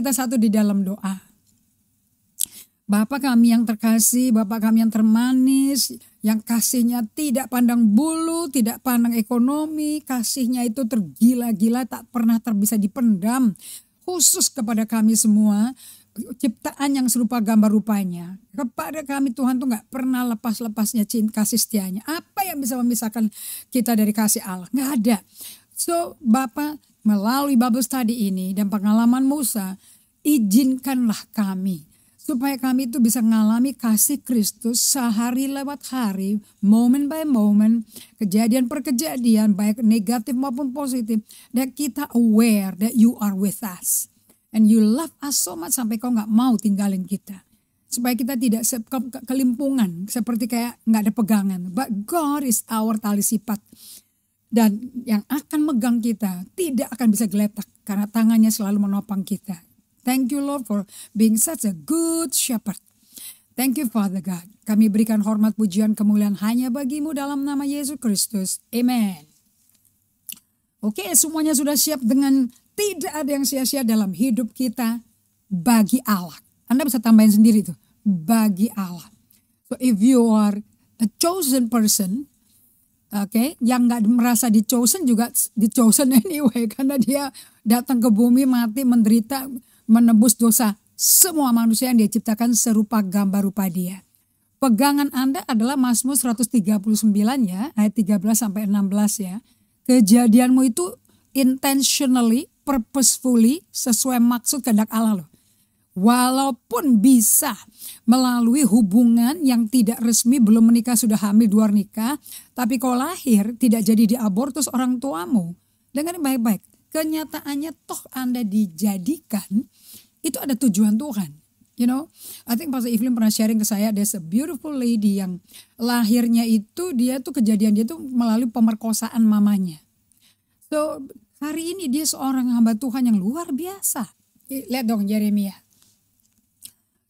kita satu di dalam doa. Bapak kami yang terkasih, Bapak kami yang termanis, yang kasihnya tidak pandang bulu, tidak pandang ekonomi, kasihnya itu tergila-gila, tak pernah terbisa dipendam. Khusus kepada kami semua, ciptaan yang serupa gambar rupanya. Kepada kami Tuhan tuh nggak pernah lepas-lepasnya cinta kasih setianya. Apa yang bisa memisahkan kita dari kasih Allah? Nggak ada. So Bapak melalui Bible study ini dan pengalaman Musa, izinkanlah kami supaya kami itu bisa mengalami kasih Kristus sehari lewat hari, moment by moment, kejadian per kejadian, baik negatif maupun positif, dan kita aware that you are with us. And you love us so much sampai kau nggak mau tinggalin kita. Supaya kita tidak se ke kelimpungan, seperti kayak nggak ada pegangan. But God is our tali sifat dan yang akan megang kita tidak akan bisa geletak karena tangannya selalu menopang kita. Thank you Lord for being such a good shepherd. Thank you Father God. Kami berikan hormat pujian kemuliaan hanya bagimu dalam nama Yesus Kristus. Amen. Oke, semuanya sudah siap dengan tidak ada yang sia-sia dalam hidup kita bagi Allah. Anda bisa tambahin sendiri tuh Bagi Allah. So if you are a chosen person, Oke, okay? yang nggak merasa di chosen juga di chosen anyway karena dia datang ke bumi mati menderita menebus dosa semua manusia yang dia ciptakan serupa gambar rupa dia. Pegangan Anda adalah Mazmur 139 ya, ayat 13 sampai 16 ya. Kejadianmu itu intentionally, purposefully sesuai maksud kehendak Allah loh walaupun bisa melalui hubungan yang tidak resmi belum menikah sudah hamil luar nikah tapi kalau lahir tidak jadi diabortus orang tuamu dengan baik-baik kenyataannya toh anda dijadikan itu ada tujuan Tuhan You know, I think Pastor Evelyn pernah sharing ke saya, there's a beautiful lady yang lahirnya itu dia tuh kejadian dia tuh melalui pemerkosaan mamanya. So hari ini dia seorang hamba Tuhan yang luar biasa. Lihat dong Jeremia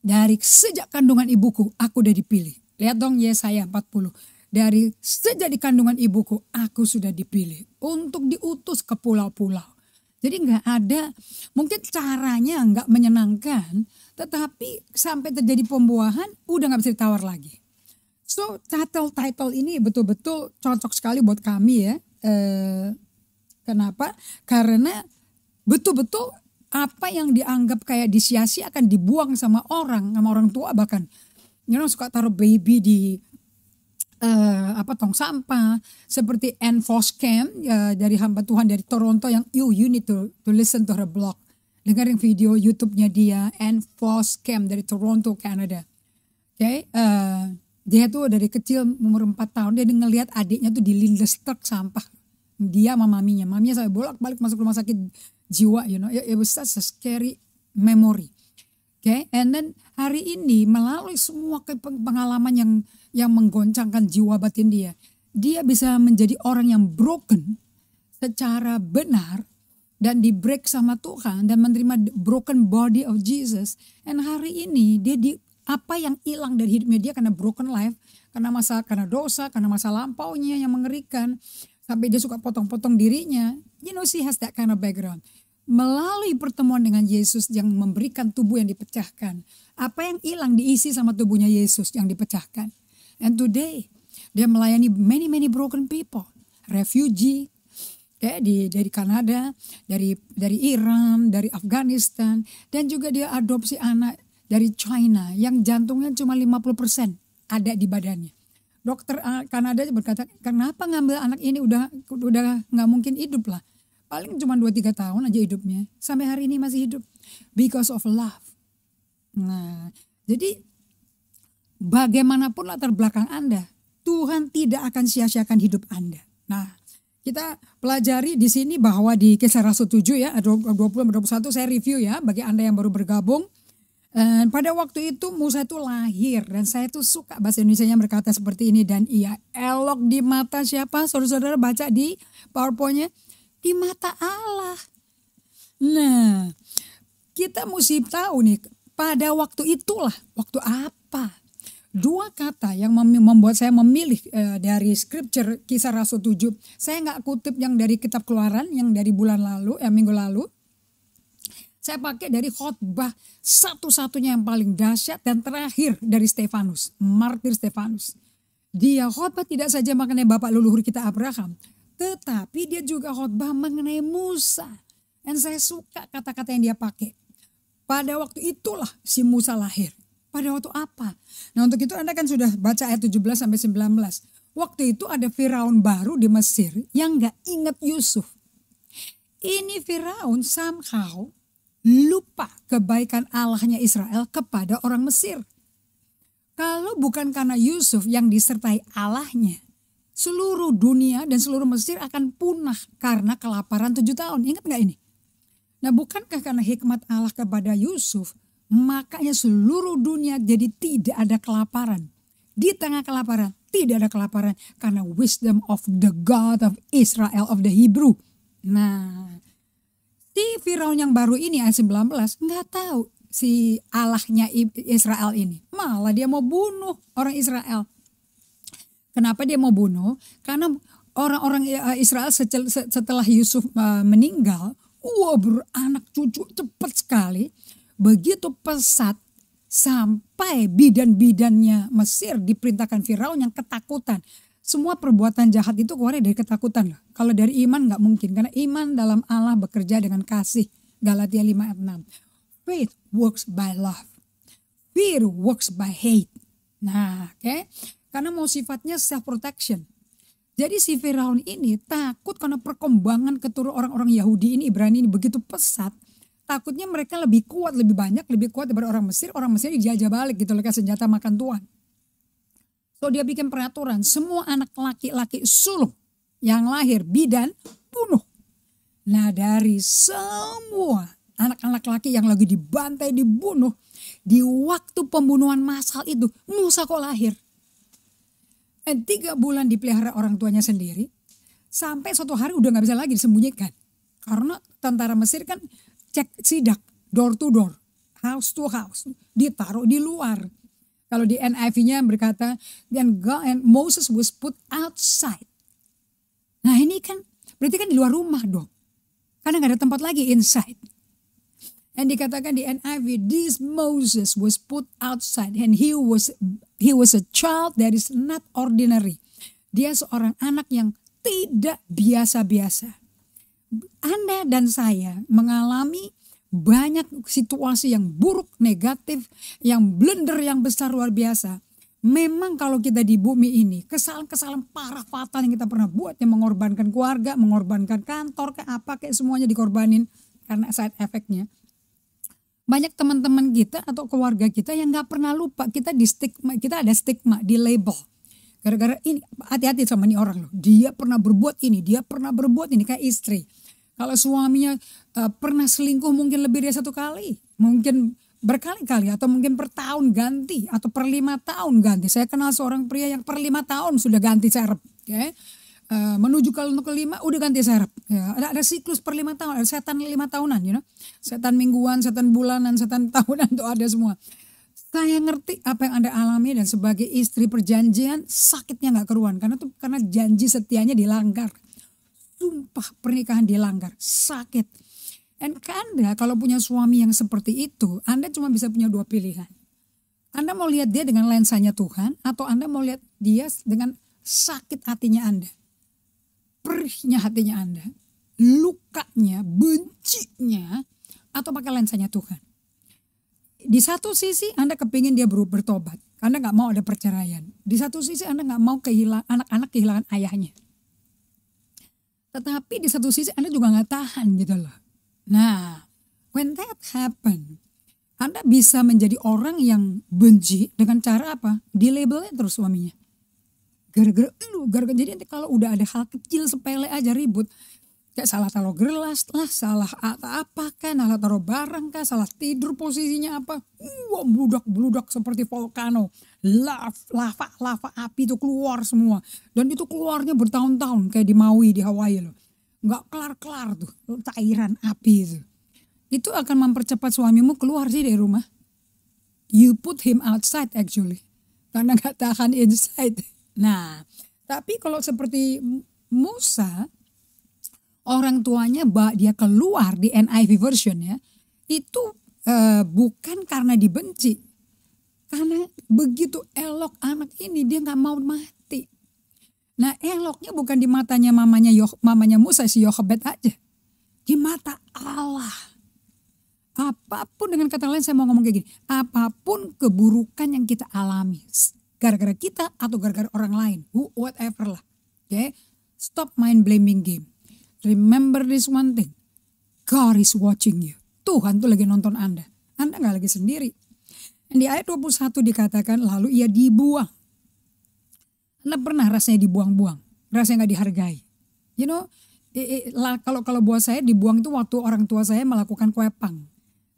dari sejak kandungan ibuku, aku udah dipilih. Lihat dong Yesaya 40. Dari sejak di kandungan ibuku, aku sudah dipilih untuk diutus ke pulau-pulau. Jadi nggak ada, mungkin caranya nggak menyenangkan, tetapi sampai terjadi pembuahan, udah nggak bisa ditawar lagi. So, title-title ini betul-betul cocok sekali buat kami ya. Eh, kenapa? Karena betul-betul apa yang dianggap kayak disiasi akan dibuang sama orang sama orang tua bahkan you know, suka taruh baby di uh, apa tong sampah seperti Anne camp uh, eh, dari hamba Tuhan dari Toronto yang you you need to to listen to her blog dengerin video YouTube-nya dia Anne camp dari Toronto Canada oke okay? uh, dia tuh dari kecil umur 4 tahun dia ngelihat adiknya tuh dilindes truk sampah dia sama maminya maminya sampai bolak balik masuk rumah sakit jiwa, you know. It, it was such a scary memory. Okay, and then hari ini melalui semua pengalaman yang yang menggoncangkan jiwa batin dia, dia bisa menjadi orang yang broken secara benar dan di break sama Tuhan dan menerima broken body of Jesus. And hari ini dia di apa yang hilang dari hidupnya dia karena broken life, karena masa karena dosa, karena masa lampaunya yang mengerikan sampai dia suka potong-potong dirinya. You know she has that kind of background melalui pertemuan dengan Yesus yang memberikan tubuh yang dipecahkan. Apa yang hilang diisi sama tubuhnya Yesus yang dipecahkan. And today, dia melayani many many broken people, refugee, kayak di dari Kanada, dari dari Iran, dari Afghanistan, dan juga dia adopsi anak dari China yang jantungnya cuma 50% ada di badannya. Dokter ah, Kanada berkata, kenapa ngambil anak ini udah udah nggak mungkin hidup lah paling cuma 2-3 tahun aja hidupnya sampai hari ini masih hidup because of love nah jadi bagaimanapun latar belakang anda Tuhan tidak akan sia-siakan hidup anda nah kita pelajari di sini bahwa di kisah rasul 7 ya 20 21 saya review ya bagi anda yang baru bergabung dan eh, pada waktu itu Musa itu lahir dan saya itu suka bahasa Indonesia yang berkata seperti ini dan ia elok di mata siapa saudara-saudara baca di powerpointnya di mata Allah. Nah, kita mesti tahu nih, pada waktu itulah, waktu apa? Dua kata yang membuat saya memilih eh, dari scripture kisah Rasul 7. Saya nggak kutip yang dari kitab keluaran, yang dari bulan lalu, ya eh, minggu lalu. Saya pakai dari khotbah satu-satunya yang paling dahsyat dan terakhir dari Stefanus, martir Stefanus. Dia khotbah tidak saja makanya bapak leluhur kita Abraham, tetapi dia juga khotbah mengenai Musa. Dan saya suka kata-kata yang dia pakai. Pada waktu itulah si Musa lahir. Pada waktu apa? Nah untuk itu Anda kan sudah baca ayat 17 sampai 19. Waktu itu ada Firaun baru di Mesir yang gak ingat Yusuf. Ini Firaun somehow lupa kebaikan Allahnya Israel kepada orang Mesir. Kalau bukan karena Yusuf yang disertai Allahnya, seluruh dunia dan seluruh Mesir akan punah karena kelaparan tujuh tahun. Ingat nggak ini? Nah bukankah karena hikmat Allah kepada Yusuf, makanya seluruh dunia jadi tidak ada kelaparan. Di tengah kelaparan, tidak ada kelaparan karena wisdom of the God of Israel of the Hebrew. Nah, si Firaun yang baru ini ayat 19 nggak tahu si Allahnya Israel ini. Malah dia mau bunuh orang Israel. Kenapa dia mau bunuh? Karena orang-orang eh, eh, Israel setelah Yusuf eh, meninggal, wah wow, beranak cucu cepat sekali, begitu pesat sampai bidan-bidannya Mesir diperintahkan Firaun yang ketakutan. Semua perbuatan jahat itu keluar dari ketakutan lah. Kalau dari iman nggak mungkin karena iman dalam Allah bekerja dengan kasih. Galatia 5 ayat 6. Faith works by love. Fear works by hate. Nah, oke. Okay? Karena mau sifatnya self protection. Jadi si Firaun ini takut karena perkembangan keturunan orang-orang Yahudi ini Ibrani ini begitu pesat. Takutnya mereka lebih kuat, lebih banyak, lebih kuat daripada orang Mesir. Orang Mesir dijajah balik gitu loh senjata makan tuan. So dia bikin peraturan, semua anak laki-laki sulung yang lahir bidan bunuh. Nah dari semua anak-anak laki yang lagi dibantai, dibunuh, di waktu pembunuhan massal itu Musa kok lahir dan eh, tiga bulan dipelihara orang tuanya sendiri sampai suatu hari udah nggak bisa lagi disembunyikan karena tentara Mesir kan cek sidak door to door house to house ditaruh di luar kalau di NIV-nya berkata dan God and Moses was put outside nah ini kan berarti kan di luar rumah dong karena nggak ada tempat lagi inside And dikatakan di NIV, this Moses was put outside and he was he was a child that is not ordinary. Dia seorang anak yang tidak biasa-biasa. Anda dan saya mengalami banyak situasi yang buruk, negatif, yang blunder yang besar luar biasa. Memang kalau kita di bumi ini, kesalahan-kesalahan parah fatal yang kita pernah buat, yang mengorbankan keluarga, mengorbankan kantor, kayak apa, kayak semuanya dikorbanin karena side efeknya banyak teman-teman kita atau keluarga kita yang nggak pernah lupa kita di stigma kita ada stigma di label gara-gara ini hati-hati sama ini orang loh dia pernah berbuat ini dia pernah berbuat ini kayak istri kalau suaminya uh, pernah selingkuh mungkin lebih dari satu kali mungkin berkali-kali atau mungkin per tahun ganti atau per lima tahun ganti saya kenal seorang pria yang per lima tahun sudah ganti serep okay? Ya uh, menuju ke untuk kelima udah ganti serap ya ada ada siklus per lima tahun ada setan lima tahunan you know setan mingguan setan bulanan setan tahunan tuh ada semua saya ngerti apa yang anda alami dan sebagai istri perjanjian sakitnya nggak keruan karena tuh karena janji setianya dilanggar sumpah pernikahan dilanggar sakit dan anda kalau punya suami yang seperti itu anda cuma bisa punya dua pilihan anda mau lihat dia dengan lensanya Tuhan atau anda mau lihat dia dengan sakit hatinya anda perihnya hatinya Anda, lukanya, bencinya, atau pakai lensanya Tuhan. Di satu sisi Anda kepingin dia bertobat, Anda nggak mau ada perceraian. Di satu sisi Anda nggak mau kehilangan anak-anak kehilangan ayahnya. Tetapi di satu sisi Anda juga nggak tahan gitu loh. Nah, when that happen, Anda bisa menjadi orang yang benci dengan cara apa? Di Dilabelnya terus suaminya gara-gara lu gara-gara jadi nanti kalau udah ada hal kecil sepele aja ribut kayak salah taruh gelas lah salah apa apa kan salah taruh barang kan, salah tidur posisinya apa wah bludak bludak seperti volcano lava lava lava api itu keluar semua dan itu keluarnya bertahun-tahun kayak di Maui di Hawaii loh nggak kelar-kelar tuh cairan api itu itu akan mempercepat suamimu keluar sih dari rumah you put him outside actually karena nggak tahan inside Nah, tapi kalau seperti Musa, orang tuanya dia keluar di NIV version ya, itu e, bukan karena dibenci, karena begitu elok anak ini dia nggak mau mati. Nah eloknya bukan di matanya mamanya Yoh, mamanya Musa si Yohabet aja, di mata Allah. Apapun dengan kata lain saya mau ngomong kayak gini, apapun keburukan yang kita alami, gara-gara kita atau gara-gara orang lain who whatever lah oke okay? stop main blaming game remember this one thing God is watching you Tuhan tuh lagi nonton Anda Anda nggak lagi sendiri Dan di ayat 21 dikatakan lalu ia dibuang Anda pernah rasanya dibuang-buang rasanya nggak dihargai you know kalau kalau buat saya dibuang itu waktu orang tua saya melakukan kue pang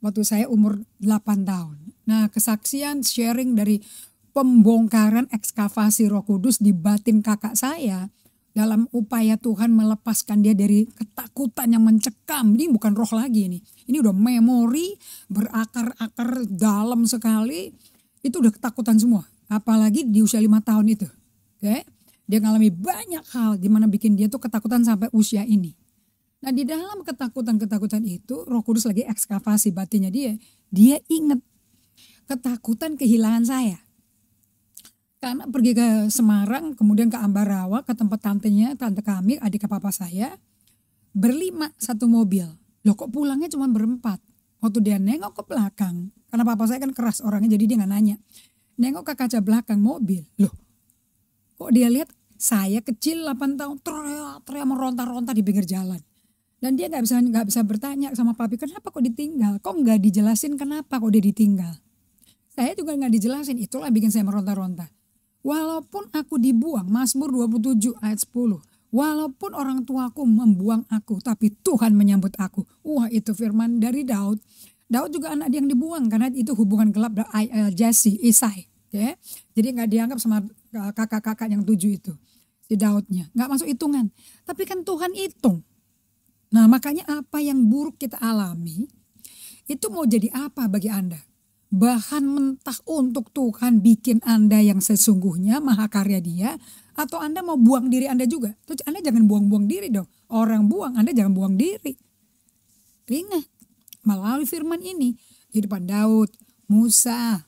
waktu saya umur 8 tahun. Nah, kesaksian sharing dari pembongkaran ekskavasi Roh Kudus di batin kakak saya dalam upaya Tuhan melepaskan dia dari ketakutan yang mencekam. Ini bukan roh lagi ini. Ini udah memori berakar-akar dalam sekali. Itu udah ketakutan semua. Apalagi di usia lima tahun itu. Oke. Dia ngalami banyak hal di mana bikin dia tuh ketakutan sampai usia ini. Nah di dalam ketakutan-ketakutan itu roh kudus lagi ekskavasi batinnya dia. Dia inget ketakutan kehilangan saya karena pergi ke Semarang kemudian ke Ambarawa ke tempat tantenya tante kami adik ke papa saya berlima satu mobil loh kok pulangnya cuma berempat waktu dia nengok ke belakang karena papa saya kan keras orangnya jadi dia nggak nanya nengok ke kaca belakang mobil loh kok dia lihat saya kecil 8 tahun teriak-teriak meronta-ronta di pinggir jalan dan dia nggak bisa nggak bisa bertanya sama papi kenapa kok ditinggal kok nggak dijelasin kenapa kok dia ditinggal saya juga nggak dijelasin itulah bikin saya meronta-ronta Walaupun aku dibuang, Mazmur 27 ayat 10. Walaupun orang tuaku membuang aku, tapi Tuhan menyambut aku. Wah itu firman dari Daud. Daud juga anak yang dibuang karena itu hubungan gelap dari eh, Jesse, Isai. Ya. Jadi nggak dianggap sama eh, kakak-kakak yang tujuh itu. Si Daudnya. Nggak masuk hitungan. Tapi kan Tuhan hitung. Nah makanya apa yang buruk kita alami, itu mau jadi apa bagi Anda? bahan mentah untuk Tuhan bikin Anda yang sesungguhnya maha karya dia atau Anda mau buang diri Anda juga. Terus Anda jangan buang-buang diri dong. Orang buang, Anda jangan buang diri. Ingat, melalui firman ini, kehidupan Daud, Musa,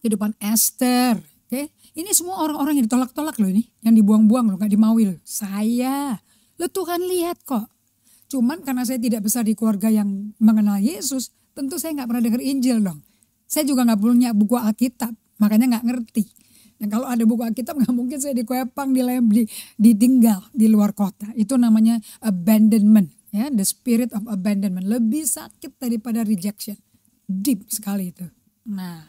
kehidupan Esther, oke. Okay? Ini semua orang-orang yang ditolak-tolak loh ini, yang dibuang-buang loh, gak dimauil Saya, lo Tuhan lihat kok. Cuman karena saya tidak besar di keluarga yang mengenal Yesus, Tentu saya nggak pernah dengar Injil dong. Saya juga nggak punya buku Alkitab, makanya nggak ngerti. Nah, kalau ada buku Alkitab nggak mungkin saya di Kuepang, lembli, ditinggal di luar kota. Itu namanya abandonment, ya, the spirit of abandonment. Lebih sakit daripada rejection. Deep sekali itu. Nah,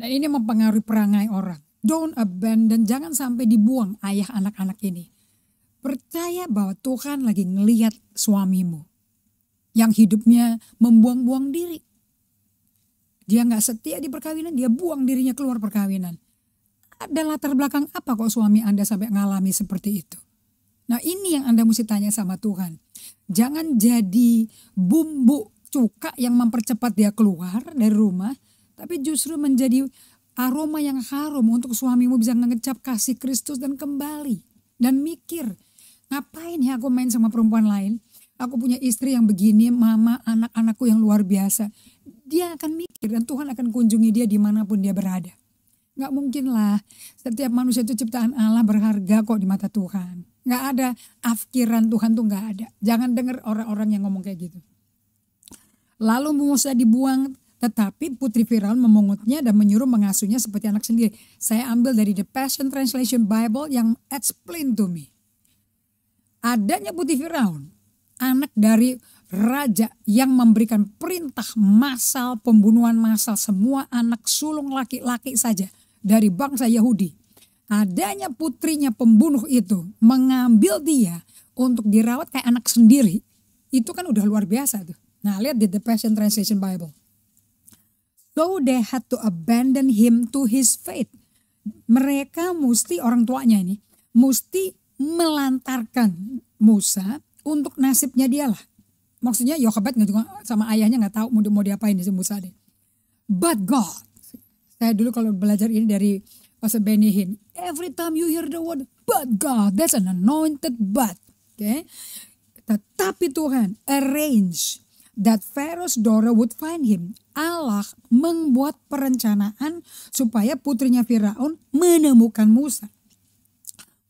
dan ini mempengaruhi perangai orang. Don't abandon, jangan sampai dibuang ayah anak-anak ini. Percaya bahwa Tuhan lagi ngelihat suamimu yang hidupnya membuang-buang diri. Dia nggak setia di perkawinan, dia buang dirinya keluar perkawinan. Ada latar belakang apa kok suami Anda sampai ngalami seperti itu? Nah ini yang Anda mesti tanya sama Tuhan. Jangan jadi bumbu cuka yang mempercepat dia keluar dari rumah, tapi justru menjadi aroma yang harum untuk suamimu bisa ngecap kasih Kristus dan kembali. Dan mikir, ngapain ya aku main sama perempuan lain? aku punya istri yang begini, mama, anak-anakku yang luar biasa. Dia akan mikir dan Tuhan akan kunjungi dia dimanapun dia berada. Gak mungkin lah, setiap manusia itu ciptaan Allah berharga kok di mata Tuhan. Gak ada afkiran Tuhan tuh gak ada. Jangan dengar orang-orang yang ngomong kayak gitu. Lalu Musa dibuang, tetapi putri Firaun memungutnya dan menyuruh mengasuhnya seperti anak sendiri. Saya ambil dari The Passion Translation Bible yang explain to me. Adanya putri Firaun anak dari raja yang memberikan perintah massal pembunuhan massal semua anak sulung laki-laki saja dari bangsa Yahudi. Adanya putrinya pembunuh itu mengambil dia untuk dirawat kayak anak sendiri. Itu kan udah luar biasa tuh. Nah, lihat di The Passion Translation Bible. So they had to abandon him to his fate. Mereka mesti orang tuanya ini mesti melantarkan Musa untuk nasibnya dialah. Maksudnya Yohabat nggak juga sama ayahnya nggak tahu mau mau diapain si Musa deh. But God, saya dulu kalau belajar ini dari Pastor Benny Hinn, every time you hear the word but God, that's an anointed but. Okay? Tetapi Tuhan arrange that Pharaoh's daughter would find him. Allah membuat perencanaan supaya putrinya Firaun menemukan Musa.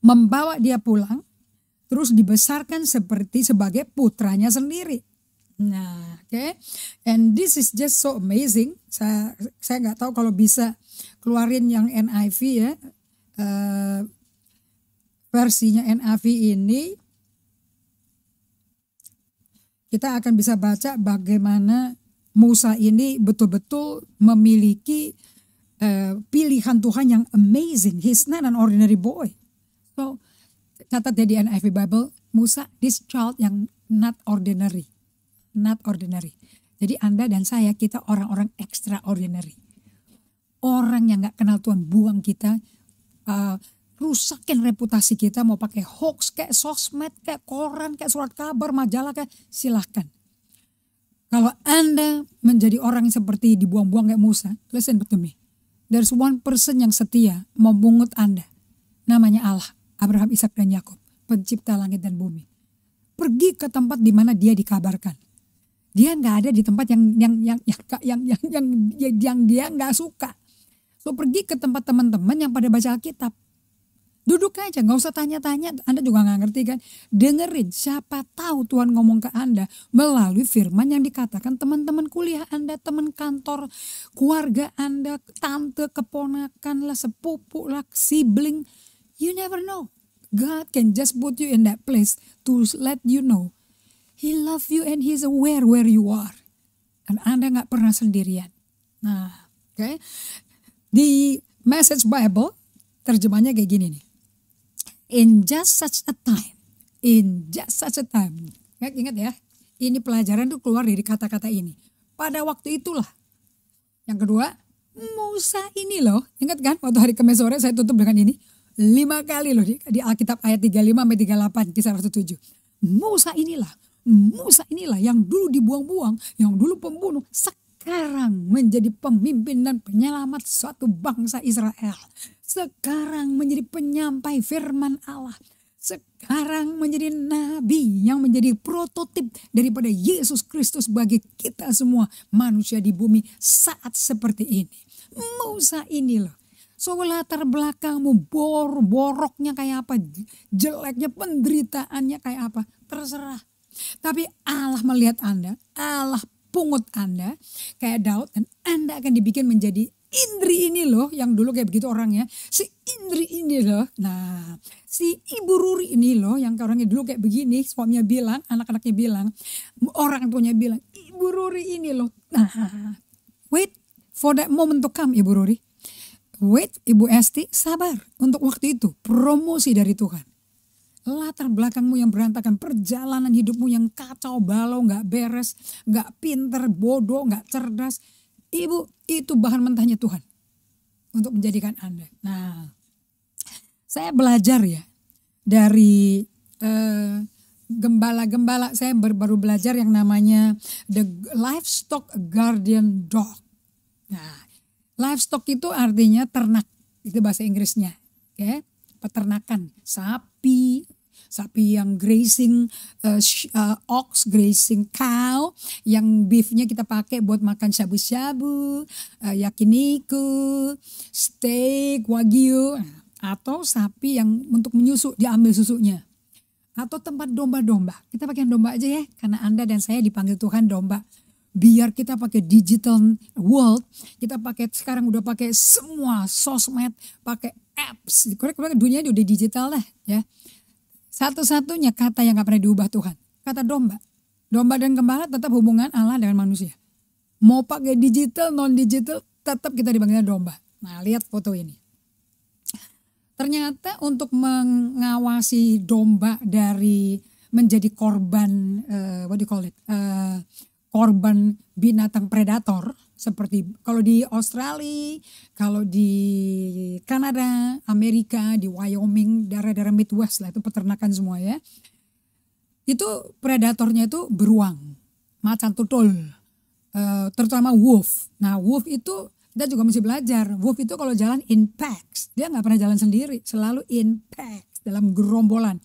Membawa dia pulang terus dibesarkan seperti sebagai putranya sendiri. Nah, oke. Okay? And this is just so amazing. Saya saya nggak tahu kalau bisa keluarin yang NIV ya. Uh, versinya NIV ini kita akan bisa baca bagaimana Musa ini betul-betul memiliki uh, pilihan Tuhan yang amazing. He's not an ordinary boy. So kata ya di NIV Bible, Musa, this child yang not ordinary. Not ordinary. Jadi Anda dan saya, kita orang-orang extraordinary. Orang yang gak kenal Tuhan buang kita, uh, rusakin reputasi kita, mau pakai hoax, kayak sosmed, kayak koran, kayak surat kabar, majalah, kayak silahkan. Kalau Anda menjadi orang yang seperti dibuang-buang kayak Musa, listen to me. There's one person yang setia mau bungut Anda. Namanya Allah. Abraham, Ishak dan Yakub, pencipta langit dan bumi. Pergi ke tempat di mana dia dikabarkan. Dia nggak ada di tempat yang yang yang yang yang yang, yang, yang, yang dia nggak suka. So pergi ke tempat teman-teman yang pada baca Alkitab. Duduk aja, nggak usah tanya-tanya. Anda juga nggak ngerti kan? Dengerin, siapa tahu Tuhan ngomong ke Anda melalui firman yang dikatakan teman-teman kuliah Anda, teman kantor, keluarga Anda, tante, keponakan lah, sepupu lah, sibling You never know. God can just put you in that place to let you know. He love you and He's aware where you are. Dan Anda nggak pernah sendirian. Nah, oke. Okay. Di Message Bible, terjemahnya kayak gini nih. In just such a time. In just such a time. Ingat, ingat ya. Ini pelajaran tuh keluar dari kata-kata ini. Pada waktu itulah. Yang kedua, Musa ini loh. Ingat kan waktu hari kemesore saya tutup dengan ini lima kali loh di, di Alkitab ayat 35 sampai 38 kisah Rasul 7. Musa inilah, Musa inilah yang dulu dibuang-buang, yang dulu pembunuh, sekarang menjadi pemimpin dan penyelamat suatu bangsa Israel. Sekarang menjadi penyampai firman Allah. Sekarang menjadi nabi yang menjadi prototip daripada Yesus Kristus bagi kita semua manusia di bumi saat seperti ini. Musa inilah So latar belakangmu bor boroknya kayak apa, jeleknya penderitaannya kayak apa, terserah. Tapi Allah melihat Anda, Allah pungut Anda kayak Daud dan Anda akan dibikin menjadi Indri ini loh yang dulu kayak begitu orangnya. Si Indri ini loh. Nah, si Ibu Ruri ini loh yang orangnya dulu kayak begini, suaminya bilang, anak-anaknya bilang, orang tuanya bilang, Ibu Ruri ini loh. Nah, wait for that moment to come Ibu Ruri. Wait, Ibu Esti, sabar untuk waktu itu. Promosi dari Tuhan. Latar belakangmu yang berantakan, perjalanan hidupmu yang kacau balau, nggak beres, nggak pinter, bodoh, nggak cerdas. Ibu, itu bahan mentahnya Tuhan untuk menjadikan Anda. Nah, saya belajar ya dari eh, gembala-gembala. saya baru belajar yang namanya The Livestock Guardian Dog. Nah, Livestock itu artinya ternak, itu bahasa Inggrisnya. Oke, okay? peternakan, sapi, sapi yang grazing uh, uh, ox grazing cow yang beefnya kita pakai buat makan shabu-shabu uh, yakiniku steak wagyu atau sapi yang untuk menyusuk diambil susunya atau tempat domba-domba kita pakai domba aja ya karena anda dan saya dipanggil Tuhan domba biar kita pakai digital world, kita pakai sekarang udah pakai semua sosmed, pakai apps, korek korek dunia udah digital lah ya. Satu-satunya kata yang gak pernah diubah Tuhan, kata domba. Domba dan gembala tetap hubungan Allah dengan manusia. Mau pakai digital, non digital, tetap kita dipanggil domba. Nah lihat foto ini. Ternyata untuk mengawasi domba dari menjadi korban, uh, what do you call it, uh, korban binatang predator seperti kalau di Australia, kalau di Kanada, Amerika, di Wyoming, daerah-daerah Midwest lah itu peternakan semua ya. Itu predatornya itu beruang, macan tutul, eh, terutama wolf. Nah wolf itu kita juga mesti belajar. Wolf itu kalau jalan in packs, dia nggak pernah jalan sendiri, selalu in packs dalam gerombolan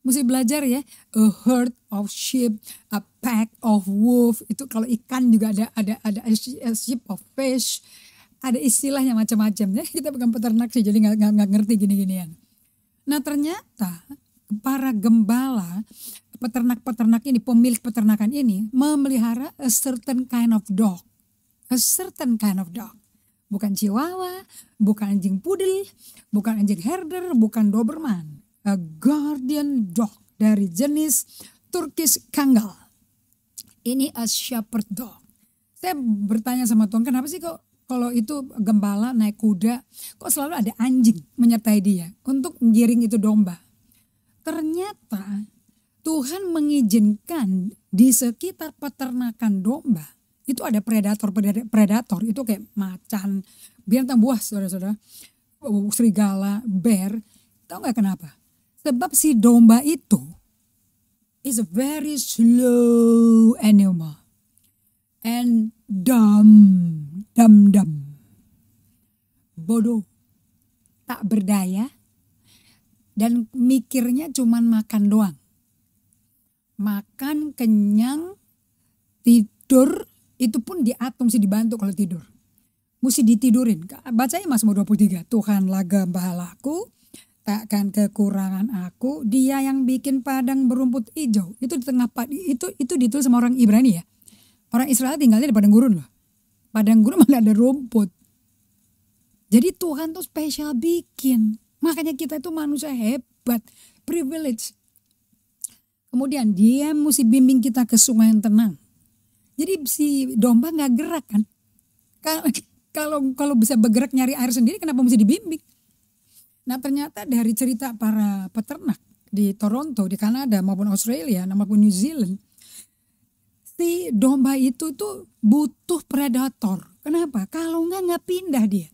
mesti belajar ya a herd of sheep a pack of wolf itu kalau ikan juga ada ada ada a sheep of fish ada istilahnya macam-macam ya kita bukan peternak sih jadi nggak nggak ngerti gini-ginian nah ternyata para gembala peternak-peternak ini pemilik peternakan ini memelihara a certain kind of dog a certain kind of dog bukan chihuahua bukan anjing pudel bukan anjing herder bukan doberman guardian dog dari jenis Turkish Kangal. Ini a shepherd dog. Saya bertanya sama Tuhan, kenapa sih kok kalau itu gembala naik kuda, kok selalu ada anjing menyertai dia untuk menggiring itu domba? Ternyata Tuhan mengizinkan di sekitar peternakan domba itu ada predator predator, predator itu kayak macan, binatang buas saudara-saudara, serigala, bear. Tahu nggak kenapa? Sebab si domba itu is a very slow animal and dumb, dumb, dumb. Bodoh, tak berdaya, dan mikirnya cuma makan doang. Makan, kenyang, tidur, itu pun diatum sih dibantu kalau tidur. Mesti ditidurin. Bacanya Mazmur 23. Tuhan laga bahalaku, akan kekurangan aku dia yang bikin padang berumput hijau itu di tengah padi itu itu ditulis sama orang Ibrani ya orang Israel tinggalnya di padang gurun loh padang gurun malah ada rumput jadi Tuhan tuh spesial bikin makanya kita itu manusia hebat privilege kemudian dia mesti bimbing kita ke sungai yang tenang jadi si domba nggak gerak kan kalau kalau bisa bergerak nyari air sendiri kenapa mesti dibimbing Nah ternyata dari cerita para peternak di Toronto, di Kanada maupun Australia, maupun New Zealand, si domba itu tuh butuh predator. Kenapa? Kalau nggak nggak pindah dia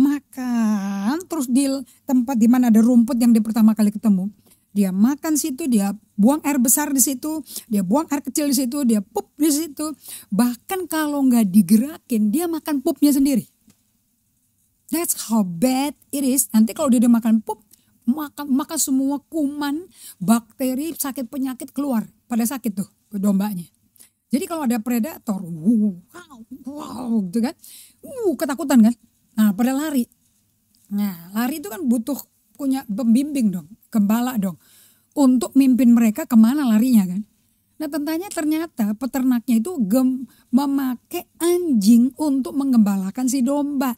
makan terus di tempat di mana ada rumput yang dia pertama kali ketemu dia makan situ dia buang air besar di situ dia buang air kecil di situ dia pup di situ bahkan kalau nggak digerakin dia makan pupnya sendiri That's how bad it is. Nanti kalau dia makan pup, maka, maka semua kuman, bakteri, sakit penyakit keluar. Pada sakit tuh dombanya. Jadi kalau ada predator, wow, wow, gitu kan. Uh, ketakutan kan. Nah, pada lari. Nah, lari itu kan butuh punya pembimbing dong, gembala dong. Untuk mimpin mereka kemana larinya kan. Nah tentanya ternyata peternaknya itu gem memakai anjing untuk mengembalakan si domba.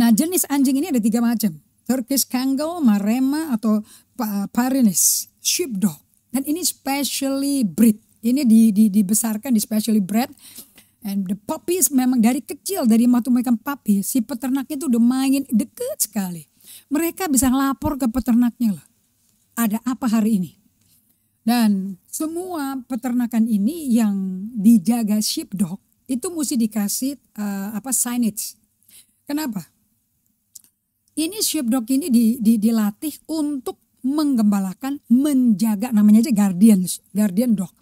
Nah jenis anjing ini ada tiga macam. Turkish Kangal, Marema, atau Parinis, Sheepdog. Dan ini specially breed. Ini di, di, dibesarkan di specially bred. And the puppies memang dari kecil, dari matu mereka papi, si peternaknya itu udah main deket sekali. Mereka bisa lapor ke peternaknya loh. Ada apa hari ini? Dan semua peternakan ini yang dijaga sheepdog itu mesti dikasih uh, apa signage. Kenapa? ini sheepdog ini di, di, dilatih untuk menggembalakan, menjaga namanya aja guardian, guardian dog,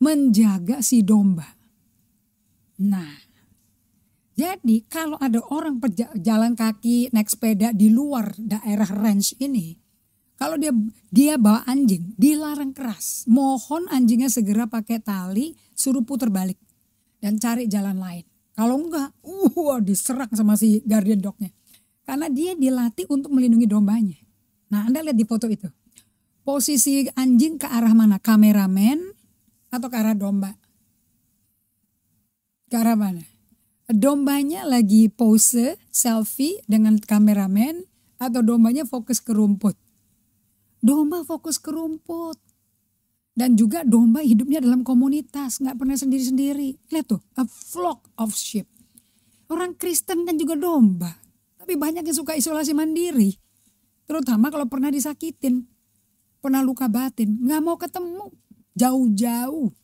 menjaga si domba. Nah, jadi kalau ada orang jalan kaki naik sepeda di luar daerah range ini, kalau dia dia bawa anjing, dilarang keras. Mohon anjingnya segera pakai tali, suruh putar balik dan cari jalan lain. Kalau enggak, uh, diserang sama si guardian dognya. Karena dia dilatih untuk melindungi dombanya. Nah, Anda lihat di foto itu. Posisi anjing ke arah mana? Kameramen atau ke arah domba? Ke arah mana? Dombanya lagi pose, selfie dengan kameramen atau dombanya fokus ke rumput? Domba fokus ke rumput. Dan juga domba hidupnya dalam komunitas, nggak pernah sendiri-sendiri. Lihat tuh, a flock of sheep. Orang Kristen kan juga domba. Tapi banyak yang suka isolasi mandiri. Terutama kalau pernah disakitin. Pernah luka batin. Nggak mau ketemu. Jauh-jauh.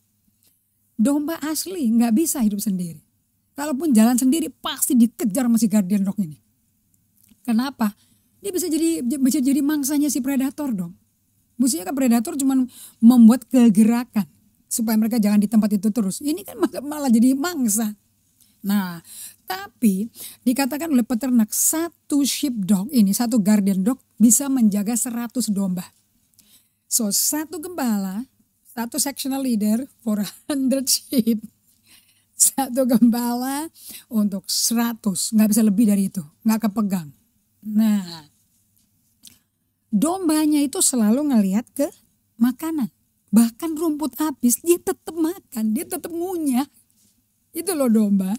Domba asli nggak bisa hidup sendiri. Kalaupun jalan sendiri pasti dikejar masih guardian dog ini. Kenapa? Dia bisa jadi bisa jadi mangsanya si predator dong. Maksudnya kan predator cuma membuat kegerakan supaya mereka jangan di tempat itu terus. Ini kan malah jadi mangsa. Nah, tapi dikatakan oleh peternak satu sheep dog ini, satu guardian dog bisa menjaga 100 domba. So, satu gembala, satu sectional leader for 100 sheep. Satu gembala untuk 100, nggak bisa lebih dari itu, nggak kepegang. Nah, dombanya itu selalu ngelihat ke makanan. Bahkan rumput habis, dia tetap makan, dia tetap ngunyah. Itu loh domba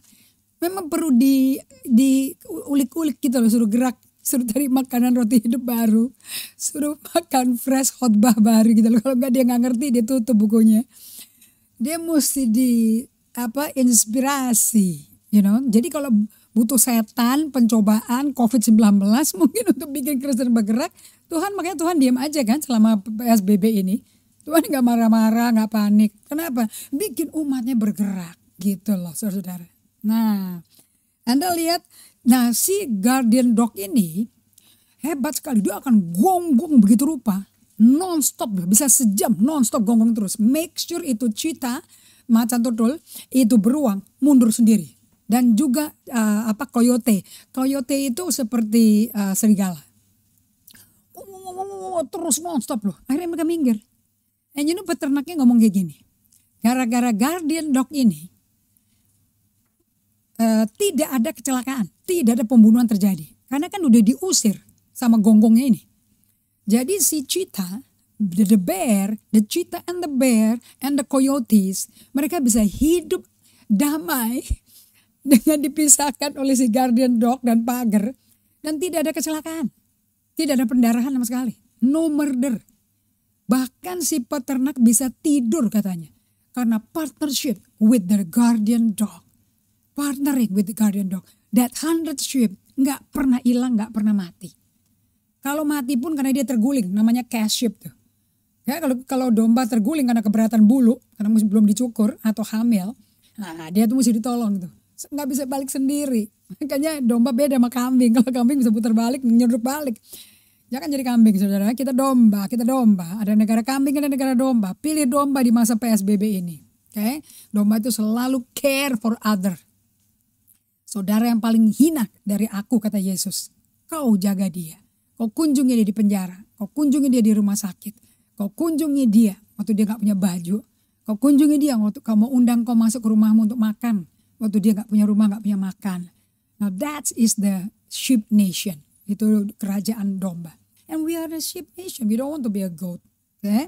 memang perlu di di ulik-ulik gitu loh suruh gerak suruh cari makanan roti hidup baru suruh makan fresh hot bar baru gitu loh kalau nggak dia nggak ngerti dia tutup bukunya dia mesti di apa inspirasi you know jadi kalau butuh setan pencobaan covid-19 mungkin untuk bikin Kristen bergerak Tuhan makanya Tuhan diam aja kan selama PSBB ini Tuhan nggak marah-marah nggak panik kenapa bikin umatnya bergerak gitu loh saudara-saudara Nah, Anda lihat, nah si guardian dog ini hebat sekali. Dia akan gonggong begitu rupa, non-stop, bisa sejam non-stop gonggong terus. Make sure itu cita, macan tutul, itu beruang, mundur sendiri. Dan juga uh, apa coyote coyote itu seperti uh, serigala. Terus non-stop loh. Akhirnya mereka minggir. And you know peternaknya ngomong kayak gini. Gara-gara guardian dog ini, Eh, tidak ada kecelakaan, tidak ada pembunuhan terjadi. Karena kan udah diusir sama gonggongnya ini. Jadi si cheetah, the, the bear, the cheetah and the bear and the coyotes, mereka bisa hidup damai dengan dipisahkan oleh si guardian dog dan pagar dan tidak ada kecelakaan. Tidak ada pendarahan sama sekali. No murder. Bahkan si peternak bisa tidur katanya karena partnership with the guardian dog partnering with the guardian dog. That hundred sheep nggak pernah hilang, nggak pernah mati. Kalau mati pun karena dia terguling, namanya cash sheep tuh. Ya, kalau kalau domba terguling karena keberatan bulu, karena masih belum dicukur atau hamil, nah dia tuh mesti ditolong tuh. Nggak bisa balik sendiri. Makanya domba beda sama kambing. Kalau kambing bisa putar balik, nyeruduk balik. Jangan ya jadi kambing saudara, kita domba, kita domba. Ada negara kambing, ada negara domba. Pilih domba di masa PSBB ini. Oke, okay? domba itu selalu care for other. Saudara yang paling hina dari aku, kata Yesus. Kau jaga dia. Kau kunjungi dia di penjara. Kau kunjungi dia di rumah sakit. Kau kunjungi dia waktu dia gak punya baju. Kau kunjungi dia waktu kamu undang kau masuk ke rumahmu untuk makan. Waktu dia gak punya rumah, gak punya makan. Now that is the sheep nation. Itu kerajaan domba. And we are the sheep nation. We don't want to be a goat. Okay?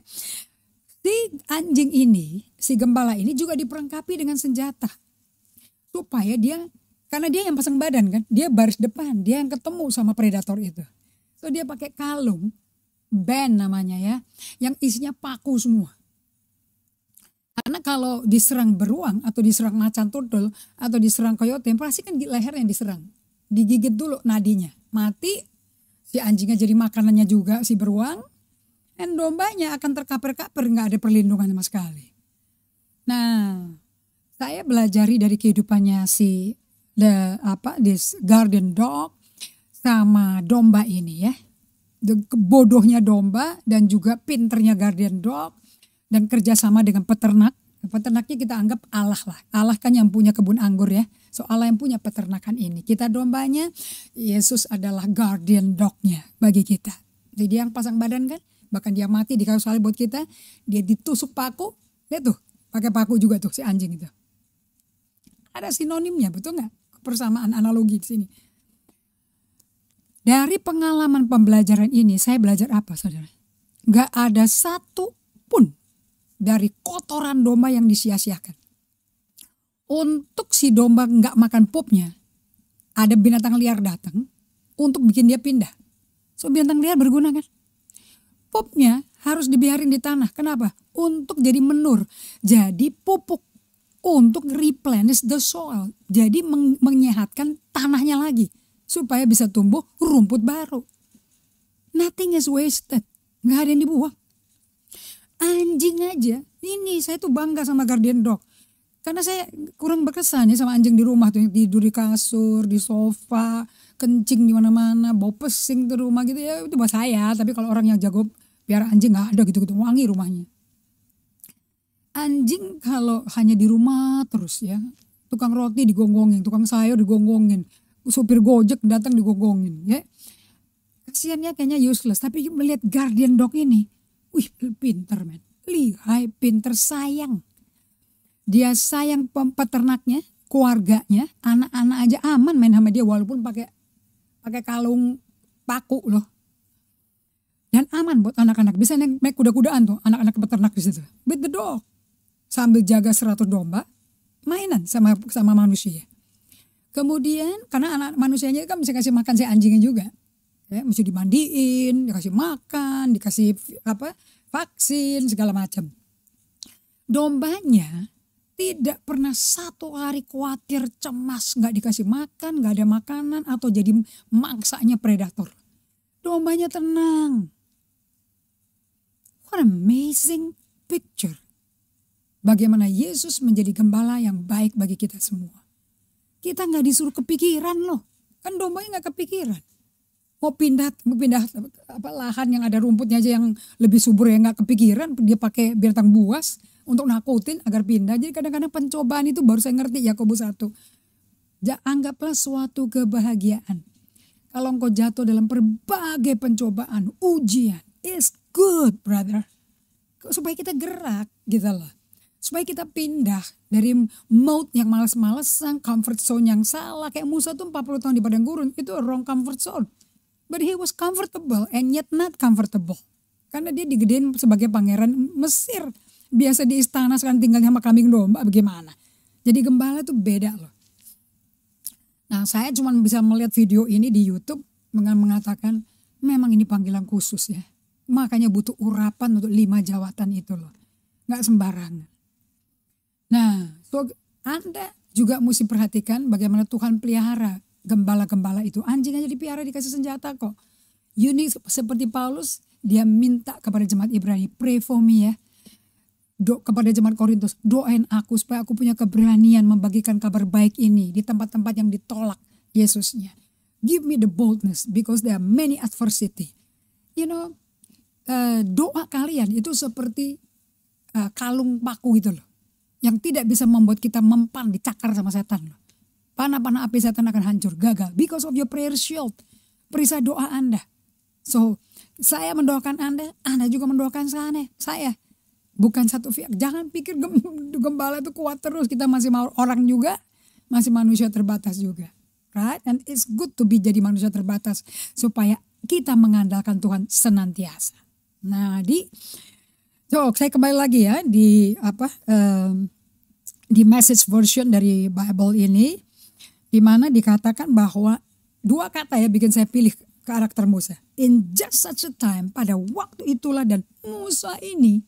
Si anjing ini, si gembala ini juga diperlengkapi dengan senjata. Supaya dia karena dia yang pasang badan kan, dia baris depan, dia yang ketemu sama predator itu. So dia pakai kalung, band namanya ya, yang isinya paku semua. Karena kalau diserang beruang atau diserang macan tutul atau diserang coyote pasti kan leher yang diserang. Digigit dulu nadinya, mati, si anjingnya jadi makanannya juga si beruang, dan dombanya akan terkaper-kaper, nggak ada perlindungan sama sekali. Nah, saya belajar dari kehidupannya si the apa this garden dog sama domba ini ya. Bodohnya domba dan juga pinternya garden dog dan kerjasama dengan peternak. Peternaknya kita anggap Allah lah. Allah kan yang punya kebun anggur ya. So Allah yang punya peternakan ini. Kita dombanya, Yesus adalah guardian dognya bagi kita. Jadi yang pasang badan kan, bahkan dia mati di kayu salib buat kita. Dia ditusuk paku, lihat tuh pakai paku juga tuh si anjing itu. Ada sinonimnya betul nggak? persamaan analogi di sini. Dari pengalaman pembelajaran ini, saya belajar apa, saudara? Gak ada satu pun dari kotoran domba yang disia-siakan. Untuk si domba nggak makan popnya, ada binatang liar datang untuk bikin dia pindah. So binatang liar berguna kan? Popnya harus dibiarin di tanah. Kenapa? Untuk jadi menur, jadi pupuk untuk replenish the soil. Jadi meng menyehatkan tanahnya lagi supaya bisa tumbuh rumput baru. Nothing is wasted. Nggak ada yang dibuang. Anjing aja. Ini saya tuh bangga sama Guardian Dog. Karena saya kurang berkesan ya sama anjing di rumah tuh yang tidur di kasur, di sofa, kencing di mana-mana, bau pesing di rumah gitu ya itu buat saya. Tapi kalau orang yang jago biar anjing nggak ada gitu-gitu wangi rumahnya anjing kalau hanya di rumah terus ya tukang roti digonggongin tukang sayur digonggongin supir gojek datang digonggongin ya kasiannya kayaknya useless tapi melihat guardian dog ini wih pinter men lihai pinter sayang dia sayang peternaknya keluarganya anak-anak aja aman main sama dia walaupun pakai pakai kalung paku loh dan aman buat anak-anak bisa naik kuda-kudaan tuh anak-anak peternak di situ with the dog sambil jaga seratus domba mainan sama sama manusia. Kemudian karena anak manusianya kan bisa kasih makan si anjingnya juga. Ya, mesti dimandiin, dikasih makan, dikasih apa? vaksin segala macam. Dombanya tidak pernah satu hari khawatir cemas nggak dikasih makan nggak ada makanan atau jadi mangsanya predator dombanya tenang what amazing picture Bagaimana Yesus menjadi gembala yang baik bagi kita semua. Kita nggak disuruh kepikiran loh. Kan dombanya nggak kepikiran. Mau pindah, mau pindah apa, lahan yang ada rumputnya aja yang lebih subur ya nggak kepikiran. Dia pakai tang buas untuk nakutin agar pindah. Jadi kadang-kadang pencobaan itu baru saya ngerti Yakobus 1. Ja, anggaplah suatu kebahagiaan. Kalau engkau jatuh dalam berbagai pencobaan, ujian, is good brother. Supaya kita gerak gitu loh supaya kita pindah dari mode yang males-malesan, comfort zone yang salah. Kayak Musa tuh 40 tahun di padang gurun, itu wrong comfort zone. But he was comfortable and yet not comfortable. Karena dia digedein sebagai pangeran Mesir. Biasa di istana sekarang tinggal sama kambing domba bagaimana. Jadi gembala itu beda loh. Nah saya cuma bisa melihat video ini di Youtube dengan mengatakan memang ini panggilan khusus ya. Makanya butuh urapan untuk lima jawatan itu loh. Nggak sembarangan. Nah, Anda juga mesti perhatikan bagaimana Tuhan pelihara gembala-gembala itu. Anjing aja dipiara dikasih senjata kok. Unik seperti Paulus, dia minta kepada jemaat Ibrani, pray for me ya. Do, kepada jemaat Korintus, doain aku supaya aku punya keberanian membagikan kabar baik ini di tempat-tempat yang ditolak Yesusnya. Give me the boldness because there are many adversity. You know, uh, doa kalian itu seperti uh, kalung paku gitu loh yang tidak bisa membuat kita mempan dicakar sama setan. Panah-panah api setan akan hancur, gagal. Because of your prayer shield. Perisai doa Anda. So, saya mendoakan Anda, Anda juga mendoakan saya. saya. Bukan satu pihak. Jangan pikir gembala itu kuat terus. Kita masih mau orang juga, masih manusia terbatas juga. Right? And it's good to be jadi manusia terbatas. Supaya kita mengandalkan Tuhan senantiasa. Nah, di so saya kembali lagi ya di apa um, di message version dari Bible ini di mana dikatakan bahwa dua kata ya bikin saya pilih karakter Musa. In just such a time pada waktu itulah dan Musa ini